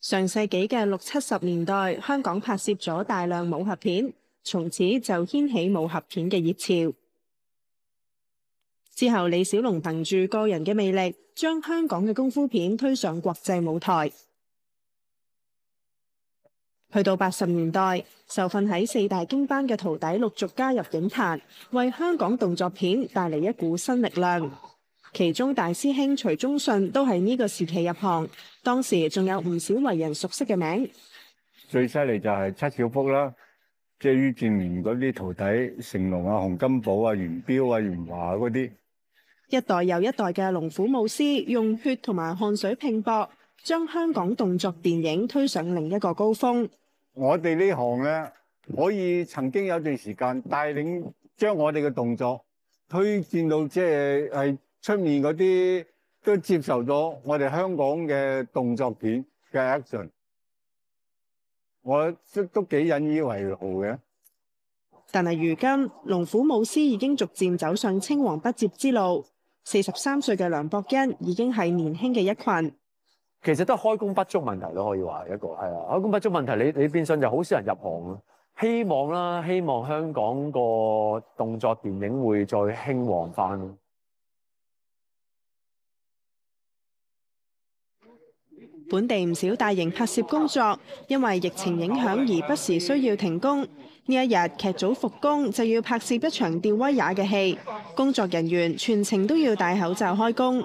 上世紀嘅六七十年代，香港拍攝咗大量武俠片，從此就掀起武俠片嘅熱潮。之後，李小龍憑住個人嘅魅力，將香港嘅功夫片推上國際舞台。去到八十年代，受训喺四大经班嘅徒弟陆续加入影坛，为香港动作片带嚟一股新力量。其中大师兄徐忠信都系呢个时期入行，当时仲有唔少为人熟悉嘅名。最犀利就系七小福啦，即系于建元嗰啲徒弟，成龙啊、洪金宝啊、元彪啊、元华嗰啲。一代又一代嘅龙虎武师用血同埋汗水拼搏，将香港动作电影推上另一个高峰。我哋呢行咧，可以曾经有段时间带领将我哋嘅动作推荐到，即系系出面嗰啲都接受咗我哋香港嘅动作片嘅 action，我都都几引以为豪嘅。但系如今龙虎武狮已经逐渐走上青黄不接之路，四十三岁嘅梁博恩已经系年轻嘅一群。其实都系开工不足问题都可以话一个系啊，开工不足问题，你你变相就好少人入行希望啦，希望香港个动作电影会再兴旺翻。本地唔少大型拍摄工作因为疫情影响而不时需要停工。呢一日剧组复工就要拍摄一场吊威亚嘅戏，工作人员全程都要戴口罩开工。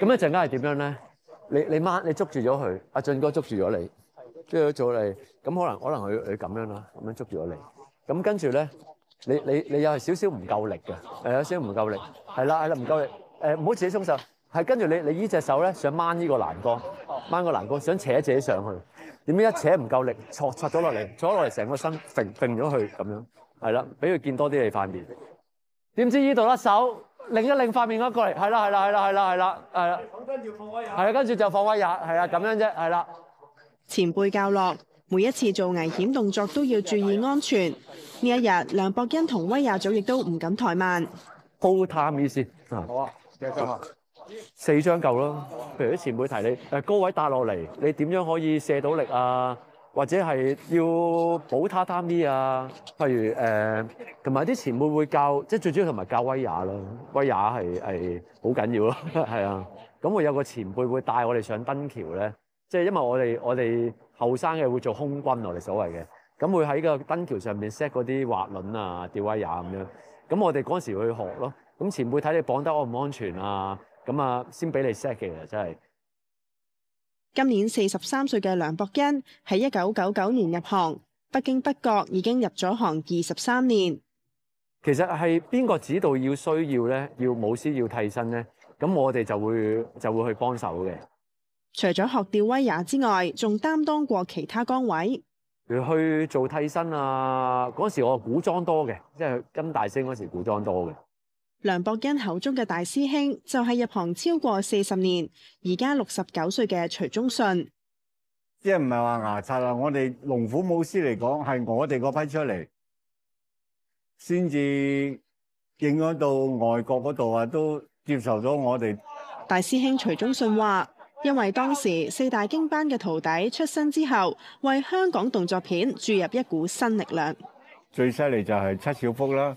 咁一阵间系点样呢？你你掹你捉住咗佢，阿俊哥捉住咗你，捉住咗做你，咁可能可能佢佢咁樣啦，咁樣捉住咗你，咁跟住咧，你你你又係少少唔夠力嘅，係有少少唔夠力，係啦係啦唔夠力，诶唔好自己鬆手，係跟住你你依隻手咧想掹呢個欄杆，掹個欄杆想扯自己上去，點知一扯唔夠力，挫擦咗落嚟，挫落嚟成個身揈揈咗去咁樣，係啦，俾佢見多啲你塊面，點知呢度甩手。另一另块面嗰個嚟，系啦系啦系啦系啦系啦，系啦。系啦，跟住就放威亚，系啦，咁样啫，系啦。前輩教落，每一次做危險動作都要注意安全。呢一日梁博恩同威亞組亦都唔敢怠慢。鋪探意思，好啊，四張夠咯。譬如啲前輩提你，誒高位打落嚟，你點樣可以射到力啊？或者係要補他榻米啊，譬如誒，同埋啲前輩會教，即係最主要同埋教威亞啦，威亞係係好緊要咯，係啊。咁我有個前輩會帶我哋上燈橋咧，即係因為我哋我哋後生嘅會做空軍我哋所謂嘅，咁會喺個燈橋上面 set 嗰啲滑輪啊、吊威亞咁樣。咁我哋嗰時去學咯，咁前輩睇你綁得安唔安全啊，咁啊先俾你 set 嘅，真係。今年四十三岁嘅梁博恩喺一九九九年入行，不经不觉已经入咗行二十三年。其实系边个指导要需要咧，要舞师要替身咧，咁我哋就会就会去帮手嘅。除咗学吊威亚之外，仲担当过其他岗位，佢如去做替身啊。嗰时我古装多嘅，即系金大星嗰时古装多嘅。梁博恩口中嘅大師兄就係入行超過四十年，而家六十九歲嘅徐忠信。即系唔係話牙刷啦？我哋龍虎武師嚟講，係我哋嗰批出嚟，先至影响到外國嗰度啊，都接受咗我哋大師兄徐忠信話，因為當時四大經班嘅徒弟出身之後，為香港動作片注入一股新力量。最犀利就係七小福啦。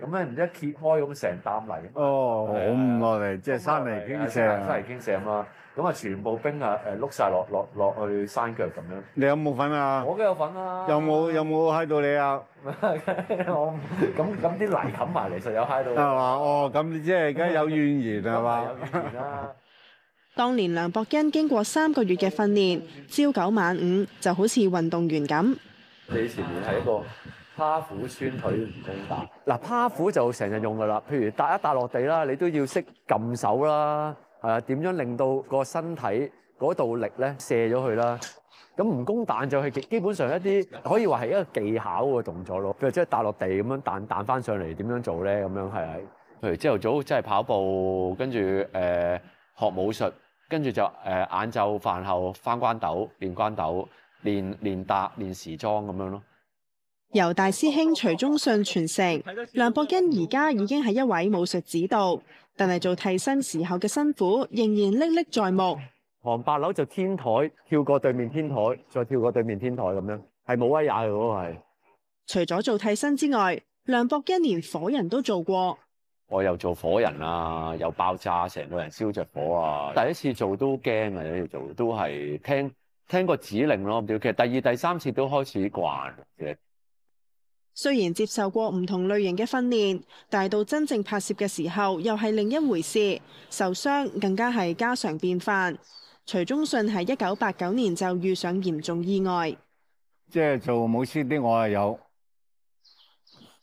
咁咧，唔一揭開咁成擔泥，哦，好唔落嚟，即係山泥傾瀉，山泥傾瀉啊嘛，咁啊全部冰啊誒碌晒落落落去山腳咁樣。你有冇份啊？我都有份啊。有冇有冇嗨到你啊？我咁咁啲泥冚埋嚟，實有嗨到啊嘛。哦，咁即係而家有怨言係嘛？當年梁博恩經過三個月嘅訓練，朝九晚五就好似運動員咁。你以前系一个趴虎、穿腿、唔弓彈，嗱趴虎就成日用噶啦，譬如踏一踏落地啦，你都要識撳手啦，系啊，點樣令到個身體嗰度力咧射咗去啦？咁唔弓彈就係基本上一啲可以話係一個技巧嘅動作咯。譬如即係踏落地咁樣彈彈翻上嚟，點樣做咧？咁樣係，譬如朝頭早即係跑步，跟住誒學武術，跟住就誒晏晝飯後翻關鬥練關鬥，練練搭練時裝咁樣咯。由大师兄徐宗信传承，梁博恩而家已经系一位武术指导，但系做替身时候嘅辛苦仍然历历在目。行八楼就天台，跳过对面天台，再跳过对面天台咁样，系冇威亚嘅嗰个系。除咗做替身之外，梁博恩连火人都做过。我又做火人啊，又爆炸，成个人烧着火啊！第一次做都惊啊，第一次做都系听听个指令咯其实第二、第三次都开始惯嘅。虽然接受过唔同类型嘅训练，但到真正拍摄嘅时候又系另一回事，受伤更加系家常便饭。徐忠信喺一九八九年就遇上严重意外，即系做舞狮啲我系有，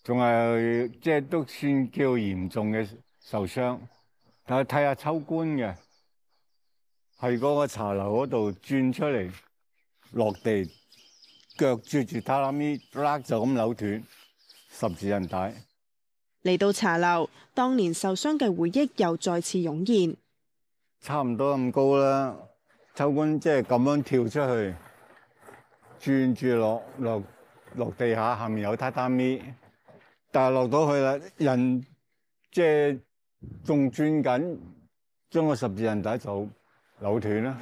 仲系即系都算叫严重嘅受伤。但系睇下抽官嘅，系嗰个茶楼嗰度转出嚟落地。脚住住榻榻米，拉就咁扭断十字韧带。嚟到茶楼，当年受伤嘅回忆又再次涌现。差唔多咁高啦，抽筋即系咁样跳出去，转住落落落地下，下面有榻榻米，但系落到去啦，人即系仲转紧，将个十字韧带就扭断啦。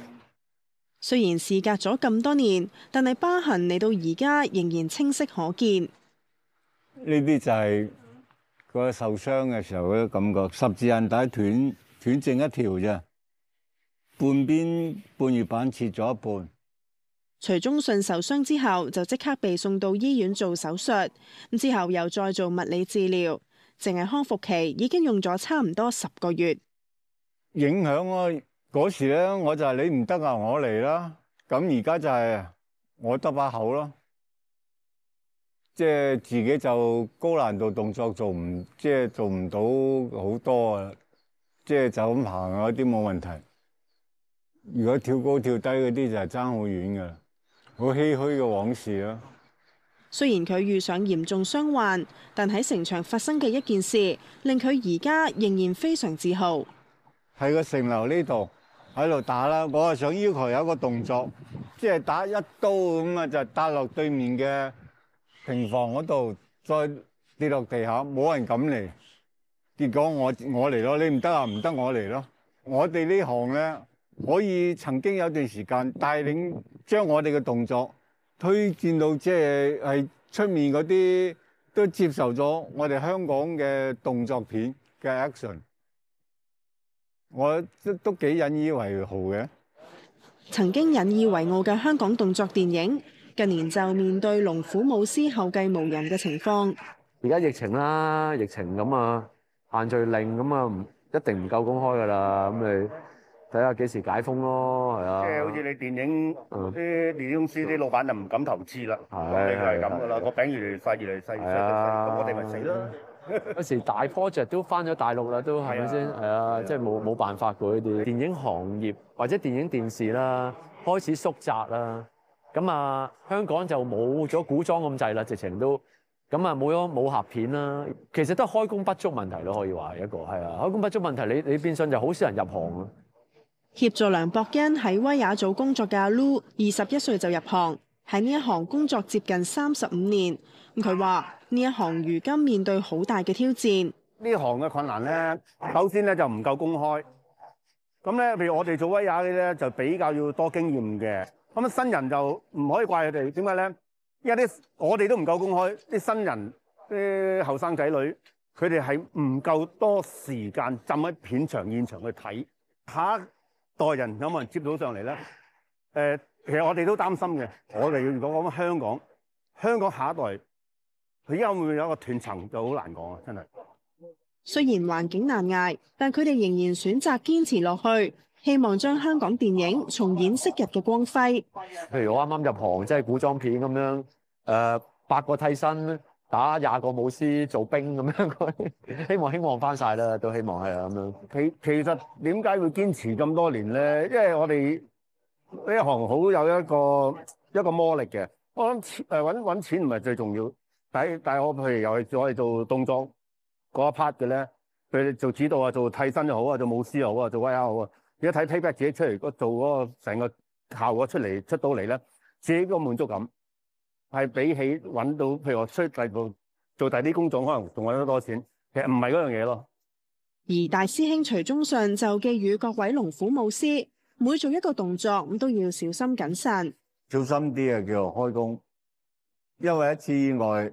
虽然事隔咗咁多年，但系疤痕嚟到而家仍然清晰可见。呢啲就系嗰受伤嘅时候嘅感觉，十字韧带断断剩一条啫，半边半月板切咗一半。徐忠信受伤之后就即刻被送到医院做手术，咁之后又再做物理治疗，净系康复期已经用咗差唔多十个月。影响我。嗰时咧，我就系你唔得啊，我嚟啦。咁而家就系我得把口咯，即系自己就高难度动作做唔，即系做唔到好多啊。即系就咁行啊，啲冇问题。如果跳高跳低嗰啲就系争好远噶啦。好唏嘘嘅往事咯。虽然佢遇上严重伤患，但喺城墙发生嘅一件事，令佢而家仍然非常自豪。喺个城楼呢度。喺度打啦，我啊想要求有一个动作，即系打一刀咁啊，就打落对面嘅平房嗰度，再跌落地下，冇人敢嚟。结果我我嚟咯，你唔得啊，唔得我嚟咯。我哋呢行咧，可以曾经有段时间带领将我哋嘅动作推荐到，即系系出面嗰啲都接受咗我哋香港嘅动作片嘅 action。我都都几引以为豪嘅。曾经引以为傲嘅香港动作电影，近年就面对龙虎武狮后继无人嘅情况。而家疫情啦，疫情咁啊，限聚令咁啊，唔一定唔够公开噶啦。咁你睇下几时解封咯，系啊。即系好似你电影啲电影公司啲老板就唔敢投资啦。系，就係咁噶啦，个饼越嚟细，越嚟细，細，咁我哋咪死咯～有时大 project 都翻咗大陆啦，都系咪先？系啊，即系冇冇办法嗰呢啲。电影行业或者电影电视啦，开始缩窄啦。咁啊，香港就冇咗古装咁滞啦，直情都咁啊，冇咗武侠片啦。其实都係开工不足问题咯，可以话系一个。系啊，开工不足问题，你你变相就好少人入行咯。协助梁博恩喺威亞做工作嘅阿 Lu，二十一岁就入行，喺呢一行工作接近三十五年。咁佢话。呢一行如今面对好大嘅挑战。呢行嘅困难咧，首先咧就唔够公开。咁咧，譬如我哋做威亚咧，就比较要多经验嘅。咁啊，新人就唔可以怪佢哋。点解咧？因为啲我哋都唔够公开，啲新人啲后生仔女，佢哋系唔够多时间浸喺片场现场去睇。下一代人有冇人接到上嚟咧？诶，其实我哋都担心嘅。我哋如果讲香港，香港下一代。佢有会有一个断层就好难讲啊！真系虽然环境难捱，但佢哋仍然选择坚持落去，希望将香港电影重演昔日嘅光辉。譬如我啱啱入行，即系古装片咁样，诶，八个替身打廿个舞师做兵咁样，希望希望翻晒啦，都希望系啊咁样。其其实点解会坚持咁多年咧？因为我哋呢行好有一个一个魔力嘅，我谂诶揾揾钱唔系最重要。但但系我譬如又系哋做冬装嗰一 part 嘅咧，佢做指导啊，做替身又好啊，做舞狮又好啊，做威亚好啊，家睇 p a p e 自己出嚟嗰做嗰个成个效果出嚟出到嚟咧，自己个满足感系比起搵到譬如我出第二做第二啲工种，可能仲搵得多钱，其实唔系嗰样嘢咯。而大师兄徐宗信就寄予各位龙虎舞狮，每做一个动作咁都要小心谨慎，小心啲啊！叫开工，因为一次意外。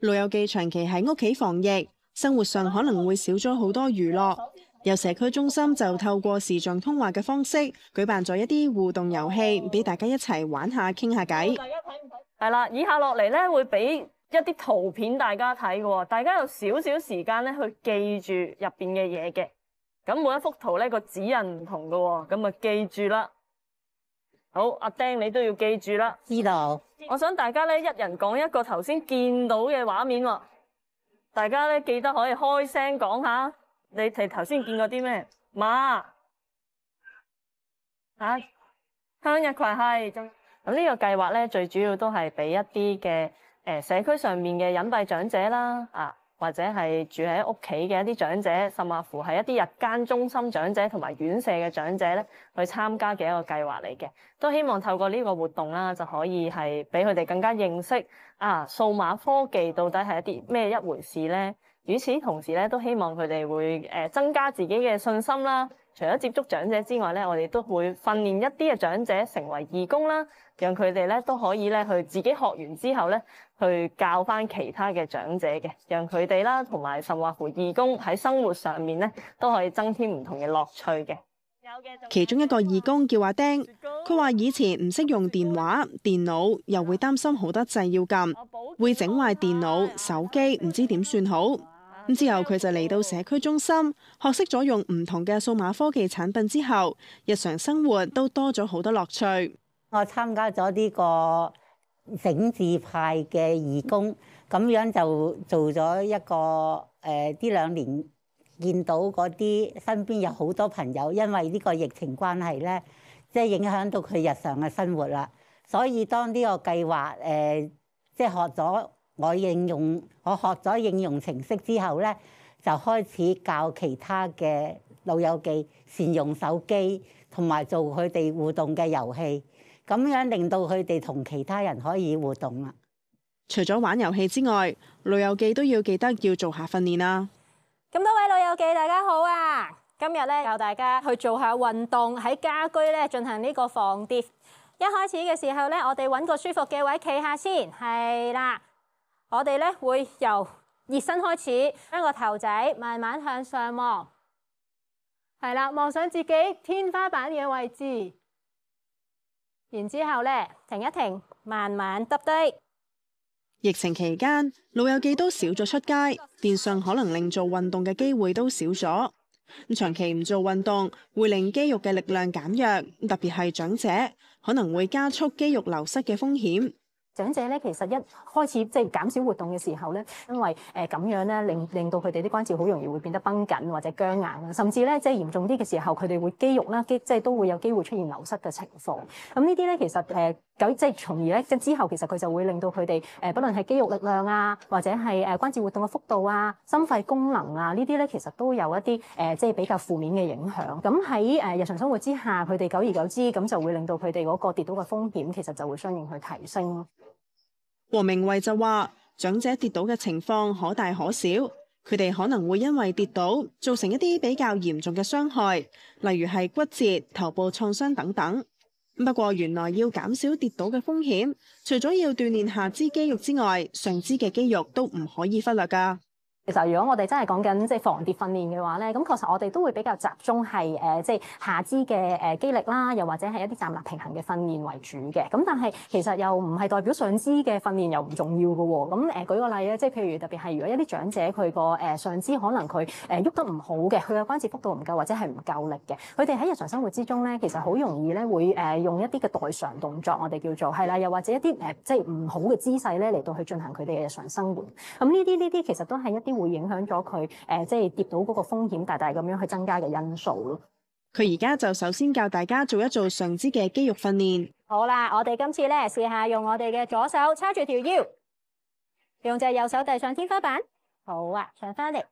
老友记长期喺屋企防疫，生活上可能会少咗好多娱乐。由社区中心就透过视像通话嘅方式举办咗一啲互动游戏，俾大家一齐玩下、倾下偈。系啦，以下落嚟咧会俾一啲图片大家睇嘅，大家有少少时间咧去记住入边嘅嘢嘅。咁每一幅图咧个指引唔同嘅，咁啊记住啦。好，阿丁你都要记住啦。知道。我想大家咧一人讲一个头先见到嘅画面，大家咧记得可以开声讲下。你哋头先见过啲咩？马啊，向日葵系咁呢个计划咧，最主要都系俾一啲嘅诶社区上面嘅隐蔽长者啦，啊或者系住喺屋企嘅一啲长者，甚至乎系一啲日间中心长者同埋院舍嘅长者咧去参加嘅一个计划嚟嘅，都希望透过呢个活动啦，就可以系俾佢哋更加认识啊数码科技到底系一啲咩一回事咧。與此同時咧，都希望佢哋會誒增加自己嘅信心啦。除咗接觸長者之外咧，我哋都會訓練一啲嘅長者成為義工啦，讓佢哋咧都可以咧去自己學完之後咧去教翻其他嘅長者嘅，讓佢哋啦同埋甚或乎義工喺生活上面咧都可以增添唔同嘅樂趣嘅。其中一個義工叫阿丁，佢話以前唔識用電話、電腦，又會擔心好多掣要撳，會整壞電腦、手機，唔知點算好。咁之後佢就嚟到社區中心學識咗用唔同嘅數碼科技產品之後，日常生活都多咗好多樂趣。我參加咗呢個整治派嘅義工，咁樣就做咗一個诶，呢兩年見到嗰啲身邊有好多朋友因為呢個疫情關係咧，即係影響到佢日常嘅生活啦。所以當呢個計劃诶，即係學咗。我應用我學咗應用程式之後咧，就開始教其他嘅老友記善用手機，同埋做佢哋互動嘅遊戲，咁樣令到佢哋同其他人可以互動啦。除咗玩遊戲之外，老友記都要記得要做下訓練啦。咁多位老友記，大家好啊！今日咧教大家去做下運動喺家居咧進行呢個放跌。一開始嘅時候咧，我哋揾個舒服嘅位企下先，係啦。我哋咧会由热身开始，将个头仔慢慢向上望，系啦，望上自己天花板嘅位置。然之后咧，停一停，慢慢耷低。疫情期间，老友记都少咗出街，电信可能令做运动嘅机会都少咗。咁长期唔做运动，会令肌肉嘅力量减弱，特别系长者，可能会加速肌肉流失嘅风险。長者咧，其實一開始即係減少活動嘅時候咧，因為誒咁樣咧，令令到佢哋啲關節好容易會變得崩緊或者僵硬，甚至咧即係嚴重啲嘅時候，佢哋會肌肉啦，肌即係都會有機會出現流失嘅情況。咁呢啲咧其實誒久，即係從而咧即之後，其實佢就會令到佢哋誒，不論係肌肉力量啊，或者係誒關節活動嘅幅度啊、心肺功能啊，呢啲咧其實都有一啲誒，即係比較負面嘅影響。咁喺誒日常生活之下，佢哋久而久之咁就會令到佢哋嗰個跌倒嘅風險其實就會相應去提升。黄明慧就话：，长者跌倒嘅情况可大可小，佢哋可能会因为跌倒造成一啲比较严重嘅伤害，例如系骨折、头部创伤等等。不过原来要减少跌倒嘅风险，除咗要锻炼下肢肌肉之外，上肢嘅肌肉都唔可以忽略噶。其實如果我哋真係講緊即係防跌訓練嘅話咧，咁確實我哋都會比較集中係誒即係下肢嘅誒肌力啦，又或者係一啲站立平衡嘅訓練為主嘅。咁但係其實又唔係代表上肢嘅訓練又唔重要嘅喎。咁誒舉個例咧，即係譬如特別係如果一啲長者佢個誒上肢可能佢誒喐得唔好嘅，佢嘅關節幅度唔夠或者係唔夠力嘅，佢哋喺日常生活之中咧，其實好容易咧會誒用一啲嘅代償動作，我哋叫做係啦，又或者一啲誒即係唔好嘅姿勢咧嚟到去進行佢哋嘅日常生活。咁呢啲呢啲其實都係一啲。会影响咗佢诶，即系跌到嗰个风险大大咁样去增加嘅因素咯。佢而家就首先教大家做一做上肢嘅肌肉训练。好啦，我哋今次咧试下用我哋嘅左手叉住条腰，用只右手递上天花板。好啊，上翻嚟，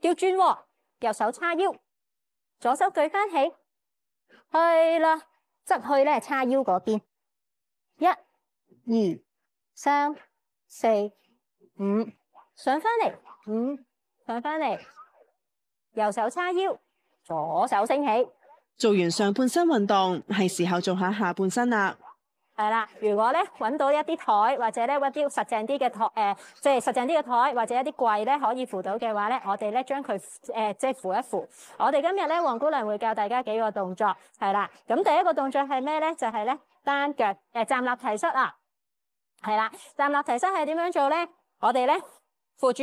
要转喎，右手叉腰，左手举翻起，去啦，側去咧叉腰嗰边，一、二、三、四、五，上翻嚟。嗯，上翻嚟，右手叉腰，左手升起。做完上半身运动，系时候做下下半身啦。系啦，如果咧揾到一啲台或者咧揾啲实净啲嘅台，诶，即系实净啲嘅台或者一啲柜咧可以扶到嘅话咧，我哋咧将佢诶即系扶一扶。我哋今日咧，黄姑娘会教大家几个动作，系啦。咁第一个动作系咩咧？就系咧单脚诶站立提膝啊。系啦，站立提膝系点样做咧？我哋咧扶住。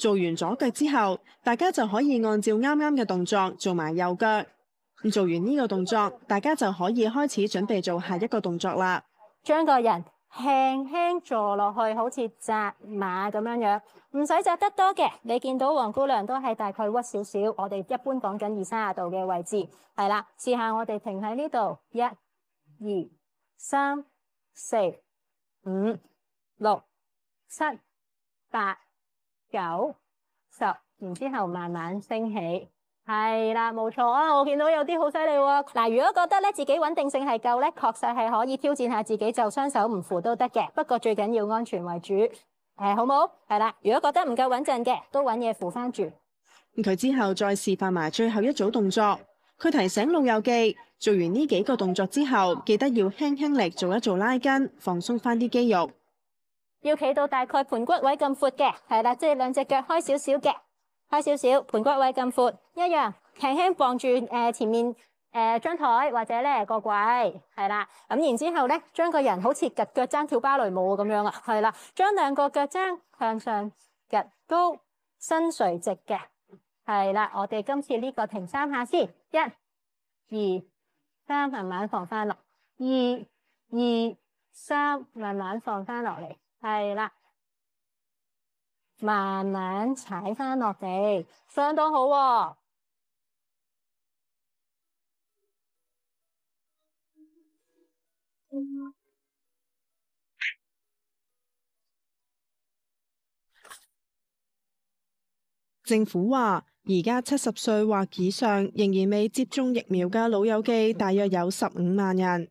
做完左脚之后，大家就可以按照啱啱嘅动作做埋右脚。做完呢个动作，大家就可以开始准备做下一个动作啦。将个人轻轻坐落去，好似扎马咁样样，唔使扎得多嘅。你见到黄姑娘都系大概屈少少，我哋一般讲紧二三廿度嘅位置系啦。试下我哋停喺呢度，一、二、三、四、五、六、七、八。九十，然之后慢慢升起，系啦，冇错啊！我见到有啲好犀利喎。嗱，如果觉得咧自己稳定性系够咧，确实系可以挑战下自己，就双手唔扶都得嘅。不过最紧要安全为主，诶，好冇？系啦，如果觉得唔够稳阵嘅，都揾嘢扶翻住。佢之后再示范埋最后一组动作，佢提醒老友记，做完呢几个动作之后，记得要轻轻力做一做拉筋，放松翻啲肌肉。要企到大概盆骨位咁阔嘅，系啦，即系两只脚开少少嘅，开少少，盆骨位咁阔，一样轻轻放住诶前面诶张台或者咧个柜，系啦，咁然之后咧，将个人好似夹脚踭跳芭蕾舞咁样啊，系啦，将两个脚踭向上夹高，身垂直嘅，系啦，我哋今次呢个停三下先，一、二、三，慢慢放翻落，二、二、三，慢慢放翻落嚟。系啦，慢慢踩翻落地，相当好。政府话，而家七十岁或以上仍然未接种疫苗嘅老友记，大约有十五万人。